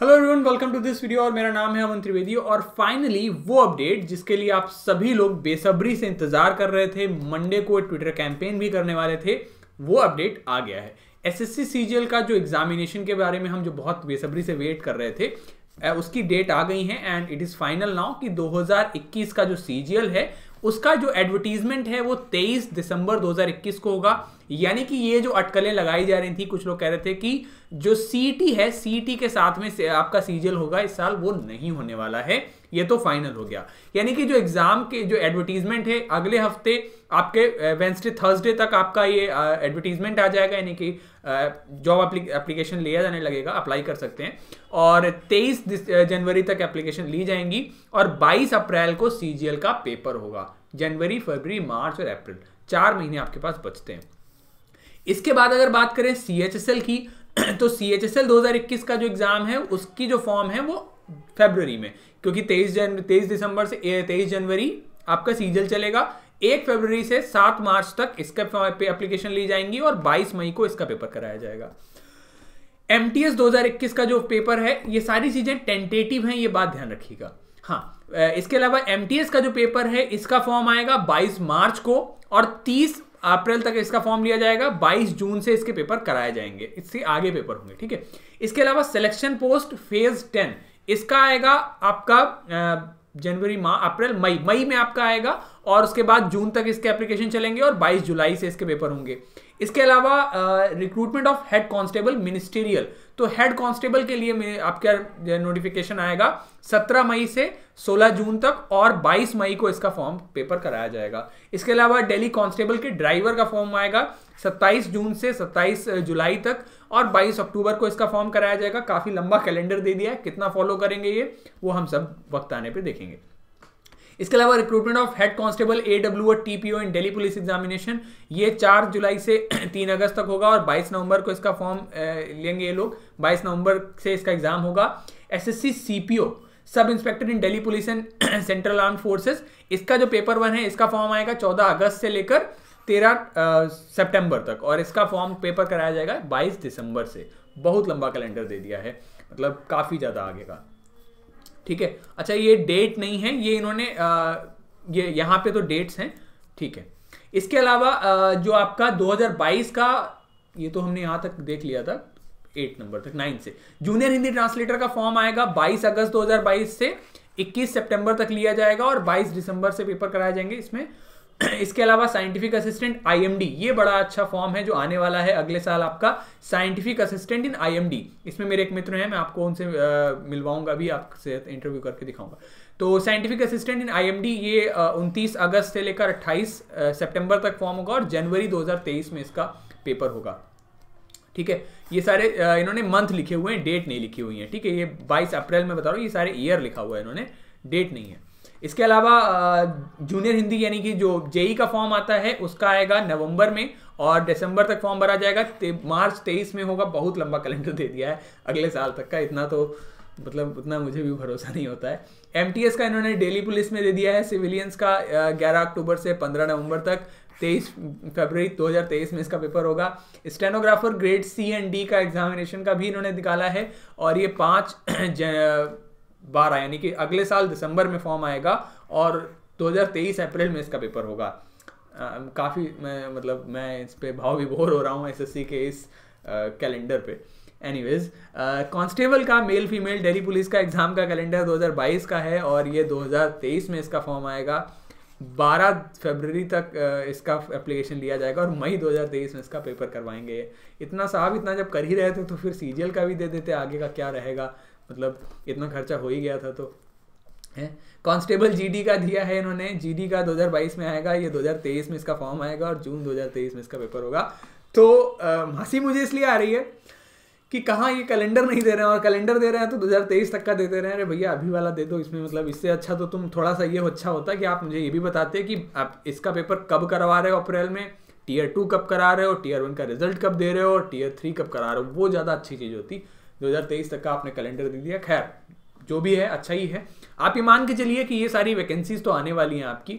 hello everyone welcome to this video और मेरा नाम है अमन त्रिवेदी और फाइनली वो अपडेट जिसके लिए आप सभी लोग बेसब्री से इंतजार कर रहे थे मंडे को ट्विटर कैंपेन भी करने वाले थे वो अपडेट आ गया है एसएससी सीजीएल का जो एग्जामिनेशन के बारे में हम जो बहुत बेसब्री से वेट कर रहे थे उसकी डेट आ गई है and it is final now कि 2021 का जो सीजीएल है उसका जो एडवर्टीजमेंट है वो 23 दिसंबर 2021 को होगा यानी कि ये जो अटकलें लगाई जा रही थी कुछ लोग कह रहे थे कि जो सीटी है सीटी के साथ में आपका सीजल होगा इस साल वो नहीं होने वाला है ये तो फाइनल हो गया यानी कि जो एग्जाम के जो एडवर्टीजमेंट है अगले हफ्ते आपके वेंसडे थर्सडे तक आपका ये एडवर्टीजमेंट आ जाएगा यानी कि जॉब एप्लीकेशन लिया जाने लगेगा अप्लाई कर सकते हैं और 23 जनवरी तक एप्लीकेशन ली जाएंगी और 22 अप्रैल को सीजीएल का पेपर होगा जनवरी फरवरी मार्च और अप्रैल चार महीने आपके पास बचते हैं इसके बाद अगर बात करें सी की तो सी एच एस एल दो का जो एग्ज़ाम है उसकी जो फॉर्म है वो फेबररी में क्योंकि तेईस जनवरी तेईस दिसंबर से तेईस जनवरी आपका सीजल चलेगा एक फरवरी से सात मार्च तक इसका एप्लीकेशन ली जाएंगी और बाईस मई को इसका पेपर कराया जाएगा एम टी एस दो का जो पेपर है ये सारी चीज़ें टेंटेटिव हैं ये बात ध्यान रखिएगा हाँ इसके अलावा एम का जो पेपर है इसका फॉर्म आएगा 22 मार्च को और 30 अप्रैल तक इसका फॉर्म लिया जाएगा 22 जून से इसके पेपर कराए जाएंगे इससे आगे पेपर होंगे ठीक है इसके अलावा सिलेक्शन पोस्ट फेज 10 इसका आएगा आपका जनवरी माह अप्रैल मई मई में आपका आएगा और उसके बाद जून तक इसके एप्लीकेशन चलेंगे और 22 जुलाई से इसके पेपर होंगे इसके अलावा recruitment of head constable ministerial तो हेड कांस्टेबल के लिए आपका नोटिफिकेशन आएगा 17 मई से 16 जून तक और 22 मई को इसका फॉर्म पेपर कराया जाएगा इसके अलावा दिल्ली कांस्टेबल के ड्राइवर का फॉर्म आएगा 27 जून से 27 जुलाई तक और 22 अक्टूबर को इसका फॉर्म कराया जाएगा काफ़ी लंबा कैलेंडर दे दिया है कितना फॉलो करेंगे ये वो हम सब वक्त आने पर देखेंगे इसके अलावा recruitment of head constable A W और TPO in Delhi police examination ये चार जुलाई से तीन अगस्त तक होगा और बाईस नवंबर को इसका फॉर्म लेंगे ये लोग बाईस नवंबर से इसका एग्जाम होगा S CPO sub inspector in Delhi police and central arm forces इसका जो पेपर वन है इसका फॉर्म आएगा चौदह अगस्त से लेकर तेरह सितंबर तक और इसका फॉर्म पेपर कराया जाएगा बाईस दिसंबर से बहुत लंबा कैलेंडर दे दिया है मतलब काफ़ी ज़्यादा आगे का ठीक है अच्छा ये डेट नहीं है ये इन्होंने आ, ये यहाँ पे तो डेट्स हैं ठीक है इसके अलावा जो आपका 2022 का ये तो हमने यहाँ तक देख लिया था एट नंबर तक नाइन से जूनियर हिंदी ट्रांसलेटर का फॉर्म आएगा 22 अगस्त 2022 से 21 सितंबर तक लिया जाएगा और 22 दिसंबर से पेपर कराए जाएंगे इसमें इसके अलावा साइंटिफिक असिस्टेंट आईएमडी ये बड़ा अच्छा फॉर्म है जो आने वाला है अगले साल आपका साइंटिफिक असिस्टेंट इन आईएमडी इसमें मेरे एक मित्र हैं मैं आपको उनसे मिलवाऊंगा भी आपसे इंटरव्यू करके दिखाऊंगा तो साइंटिफिक असिस्टेंट इन आईएमडी ये उनतीस अगस्त से लेकर अट्ठाईस सेप्टेम्बर तक फॉर्म होगा और जनवरी दो में इसका पेपर होगा ठीक है ये सारे इन्होंने मंथ लिखे हुए हैं डेट नहीं लिखी हुई है ठीक है ये बाईस अप्रैल में बता रहा हूँ ये सारे ईयर लिखा हुआ है इन्होंने डेट नहीं है इसके अलावा जूनियर हिंदी यानी कि जो जेई का फॉर्म आता है उसका आएगा नवंबर में और दिसंबर तक फॉर्म भरा जाएगा ते, मार्च तेईस में होगा बहुत लंबा कैलेंडर दे दिया है अगले साल तक का इतना तो मतलब उतना मुझे भी भरोसा नहीं होता है एम का इन्होंने डेली पुलिस में दे दिया है सिविलियंस का ग्यारह अक्टूबर से पंद्रह नवंबर तक तेईस फरवरी 2023 में इसका पेपर होगा stenographer grade C and D का एग्जामिनेशन का भी इन्होंने निकाला है और ये पाँच बारह यानी कि अगले साल दिसंबर में फॉर्म आएगा और 2023 अप्रैल में इसका पेपर होगा काफ़ी मैं मतलब मैं इस पर भाव विभोर हो रहा हूँ एस के इस कैलेंडर पे वेज कॉन्स्टेबल का मेल फीमेल डेली पुलिस का एग्ज़ाम का कैलेंडर 2022 का है और ये 2023 में इसका फॉर्म आएगा 12 फरवरी तक uh, इसका एप्लीकेशन लिया जाएगा और मई 2023 में इसका पेपर करवाएंगे इतना साहब इतना जब कर ही रहे थे तो फिर सीजीएल का भी दे देते आगे का क्या रहेगा मतलब इतना खर्चा हो ही गया था तो है कांस्टेबल जीडी का दिया है इन्होंने जीडी का 2022 में आएगा ये 2023 में इसका फॉर्म आएगा और जून 2023 में इसका पेपर होगा तो हंसी मुझे इसलिए आ रही है कि कहाँ ये कैलेंडर नहीं दे रहे हैं और कैलेंडर दे रहे हैं तो 2023 तक का देते रहे हैं अरे भैया अभी वाला दे दो इसमें मतलब इससे अच्छा तो तुम थोड़ा सा ये अच्छा होता कि आप मुझे ये भी बताते कि आप इसका पेपर कब करवा रहे हो अप्रैल में टीयर टू कब करा रहे हो टीयर वन का रिजल्ट कब दे रहे हो और टीयर थ्री कब करा रहे हो वो ज़्यादा अच्छी चीज़ होती 2023 तक का आपने कैलेंडर दे दिया खैर जो भी है अच्छा ही है आप ये मान के चलिए कि ये सारी वैकेंसीज तो आने वाली हैं आपकी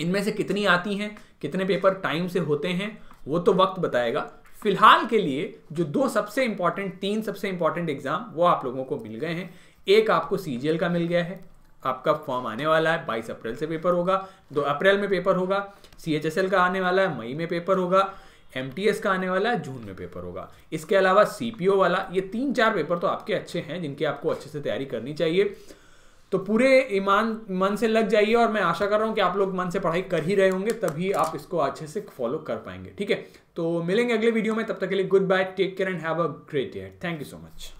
इनमें से कितनी आती हैं कितने पेपर टाइम से होते हैं वो तो वक्त बताएगा फिलहाल के लिए जो दो सबसे इंपॉर्टेंट तीन सबसे इंपॉर्टेंट एग्जाम वो आप लोगों को मिल गए हैं एक आपको सी का मिल गया है आपका फॉर्म आने वाला है बाईस अप्रैल से पेपर होगा दो अप्रैल में पेपर होगा सी का आने वाला है मई में पेपर होगा एम का आने वाला है जून में पेपर होगा इसके अलावा सी वाला ये तीन चार पेपर तो आपके अच्छे हैं जिनकी आपको अच्छे से तैयारी करनी चाहिए तो पूरे ईमान मन से लग जाइए और मैं आशा कर रहा हूँ कि आप लोग मन से पढ़ाई कर ही रहे होंगे तभी आप इसको अच्छे से फॉलो कर पाएंगे ठीक है तो मिलेंगे अगले वीडियो में तब तक के लिए good bye take care and have a great day thank you so much